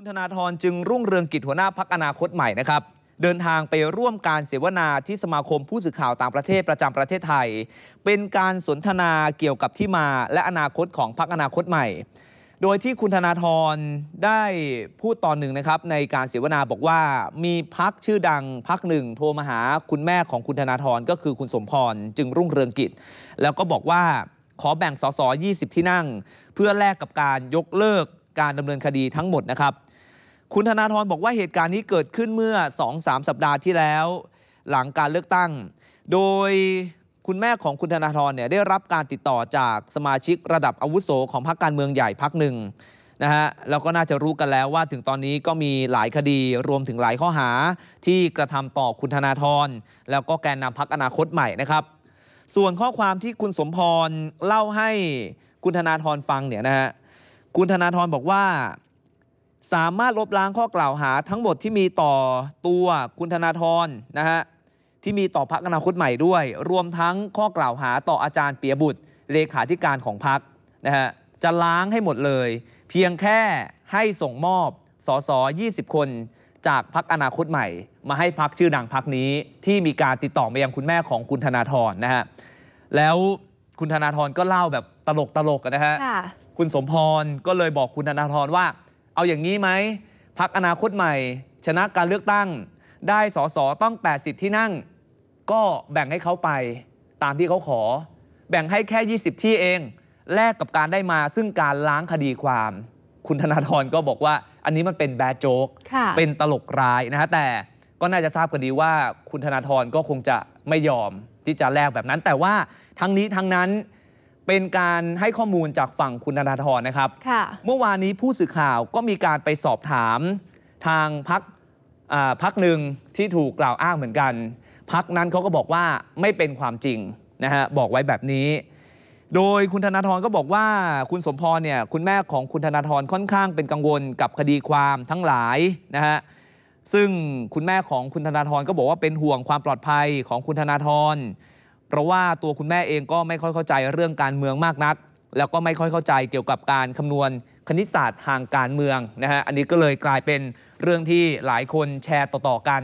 คุณธนาธรจึงรุ่งเรืองกิจหัวหน้าพักอนาคตใหม่นะครับ เดินทางไปร่วมการเสวนาที่สมาคมผู้สื่อข่าวต่างประเทศประจำประเทศไทย เป็นการสนทนาเกี่ยวกับที่มาและอนาคตของพักอนาคตใหม่ โดยที่คุณธนาธรได้พูดตอนหนึ่งนะครับในการเสวนาบอกว่า มีพักชื่อดังพักหนึ่งโทรมาหาคุณแม่ของคุณธนาธรก็คือคุณสมพรจึงรุ่งเรืองกิจ แล้วก็บอกว่าขอแบ่งสส20 ที่นั่ง เพื่อแลกกับการยกเลิกการดำเนินคดีทั้งหมดนะครับคุณธนาธรบอกว่าเหตุการณ์นี้เกิดขึ้นเมื่อ 2-3สสัปดาห์ที่แล้ว หลังการเลือกตั้ง โดยคุณแม่ของคุณธนาธรเนี่ยได้รับการติดต่อจากสมาชิกระดับอาวุโสของพรรคการเมืองใหญ่พรรคหนึ่งนะฮะแล้วก็น่าจะรู้กันแล้วว่าถึงตอนนี้ก็มีหลายคดีรวมถึงหลายข้อหาที่กระทำต่อคุณธนาธรแล้วก็แกนนำพักอนาคตใหม่นะครับ ส่วนข้อความที่คุณสมพรเล่าให้คุณธนาธรฟังเนี่ยนะฮะคุณธนาธรบอกว่าสามารถลบล้างข้อกล่าวหาทั้งหมดที่มีต่อตัวคุณธนาธรนะฮะที่มีต่อพักอนาคตใหม่ด้วย รวมทั้งข้อกล่าวหาต่ออาจารย์เปียบุตรเลขาธิการของพักนะฮะจะล้างให้หมดเลยเพียงแค่ให้ส่งมอบสอสอ20คน จากพักอนาคตใหม่ มาให้พักชื่อดังพักนี้ที่มีการติดต่อไปยังคุณแม่ของคุณธนาธรนะฮะแล้วคุณธนาธรก็เล่าแบบตลกตลกนะฮะคุณสมพรก็เลยบอกคุณธนาธรว่าเอาอย่างนี้ไหม พักอนาคตใหม่ ชนะการเลือกตั้ง ได้สอสอต้อง 80 ที่นั่ง ก็แบ่งให้เขาไปตามที่เขาขอ แบ่งให้แค่ 20 ที่เองแลกกับการได้มา ซึ่งการล้างคดีความ คุณธนาธรก็บอกว่า อันนี้มันเป็นแบดโจ๊กเป็นตลกร้ายนะฮะแต่ก็น่าจะทราบกันดีว่า คุณธนาธรก็คงจะไม่ยอมที่จะแลกแบบนั้น แต่ว่าทั้งนี้ทั้งนั้นเป็นการให้ข้อมูลจากฝั่งคุณธนาธรนะครับเมื่อวานนี้ผู้สื่อข่าวก็มีการไปสอบถามทางพักพักหนึ่งที่ถูกกล่าวอ้างเหมือนกัน พักนั้นเขาก็บอกว่าไม่เป็นความจริงนะฮะ บอกไว้แบบนี้ โดยคุณธนาธรก็บอกว่า คุณสมพรเนี่ย คุณแม่ของคุณธนาธรค่อนข้างเป็นกังวลกับคดีความทั้งหลายนะฮะซึ่งคุณแม่ของคุณธนาธรก็บอกว่าเป็นห่วงความปลอดภัยของคุณธนาธรเพราะว่าตัวคุณแม่เองก็ไม่ค่อยเข้าใจเรื่องการเมืองมากนัก แล้วก็ไม่ค่อยเข้าใจเกี่ยวกับการคำนวณคณิตศาสตร์ทางการเมืองนะฮะอันนี้ก็เลยกลายเป็นเรื่องที่หลายคนแชร์ต่อ ๆ กัน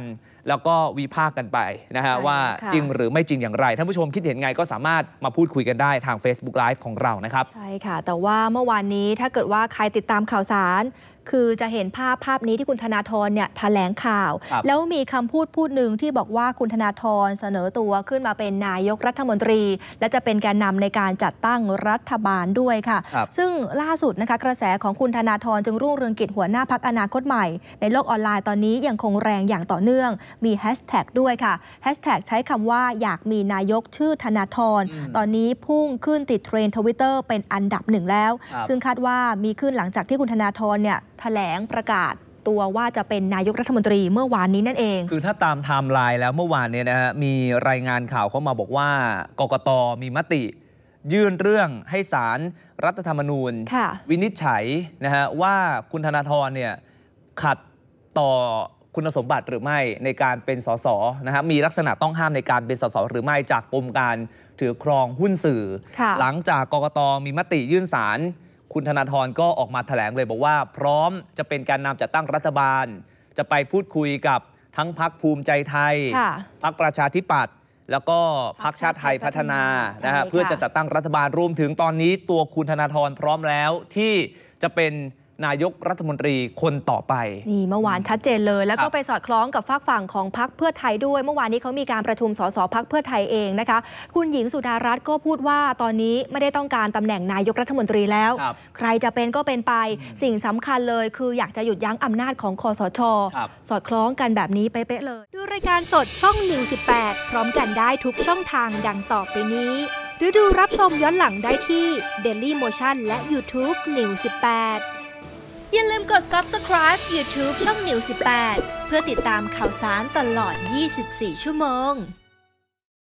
แล้วก็วิพากษ์กันไปนะฮะว่าจริงหรือไม่จริงอย่างไรท่านผู้ชมคิดเห็นไงก็สามารถมาพูดคุยกันได้ทาง Facebook Live ของเรานะครับใช่ค่ะแต่ว่าเมื่อวานนี้ถ้าเกิดว่าใครติดตามข่าวสารคือจะเห็นภาพภาพนี้ที่คุณธนาธรเนี่ยแถลงข่าว แล้วมีคำพูดพูดหนึ่งที่บอกว่าคุณธนาธรเสนอตัวขึ้นมาเป็นนายกรัฐมนตรี และจะเป็นแกนนำในการจัดตั้งรัฐบาลด้วยค่ะ ซึ่งล่าสุดนะคะกระแสของคุณธนาธรจึงรุ่งเรืองกิจหัวหน้าพักอนาคตใหม่ ในโลกออนไลน์ตอนนี้ยังคงแรงอย่างต่อเนื่อง มีแฮชแท็กด้วยค่ะแฮชแท็กใช้คำว่าอยากมีนายกชื่อธนาธรตอนนี้พุ่งขึ้นติดเทรนด์ทวิตเตอร์เป็นอันดับหนึ่งแล้ว ซึ่งคาดว่ามีขึ้นหลังจากที่คุณธนาธรเนี่ยถแถลงประกาศตัวว่าจะเป็นนายกรัฐมนตรีเมื่อวานนี้นั่นเอง คือถ้าตามไทม์ไลน์แล้วเมื่อวานเนี่ยนะฮะมีรายงานข่าวเข้ามาบอกว่า กกตมีมติยื่นเรื่องให้ศาลรรัฐธรรมนูญ วินิจฉัยนะฮะว่าคุณธนาธรเนี่ยขัดต่อคุณสมบัติหรือไม่ในการเป็นสสนะครับมีลักษณะต้องห้ามในการเป็นสสหรือไม่จากปมการถือครองหุ้นสื่อ หลังจากกกตมีมติยื่นสารคุณธนาธรก็ออกมาถแถลงเลยบอกว่า พร้อมจะเป็นการนำจัดตั้งรัฐบาล จะไปพูดคุยกับทั้งพักภูมิใจไทยพักประชาธิปัตย์แล้วก็พักชาติไทยพัฒนานะฮะเพื่อจะจัดตั้งรัฐบาล รวมถึงตอนนี้ตัวคุณธนาธรพร้อมแล้วที่จะเป็นนายกรัฐมนตรีคนต่อไป นี่เมื่อวานชัดเจนเลย แล้วก็ไปสอดคล้องกับฝากฝั่งของพักเพื่อไทยด้วย เมื่อวานนี้เขามีการประชุมสสพักเพื่อไทยเองนะคะคุณหญิงสุดารัตน์ก็พูดว่าตอนนี้ไม่ได้ต้องการตำแหน่งนายกรัฐมนตรีแล้ว ใครจะเป็นก็เป็นไป สิ่งสำคัญเลยคืออยากจะหยุดยั้งอำนาจของคอสชสอดคล้องกันแบบนี้ไปเป๊ะเลยดูรายการสดช่อง118พร้อมกันได้ทุกช่องทางดังต่อไปนี้ หรือดูรับชมย้อนหลังได้ที่ Daily Motion และ YouTube 118อย่าลืมกด subscribe YouTube ช่องนิว18 เพื่อติดตามข่าวสารตลอด 24 ชั่วโมง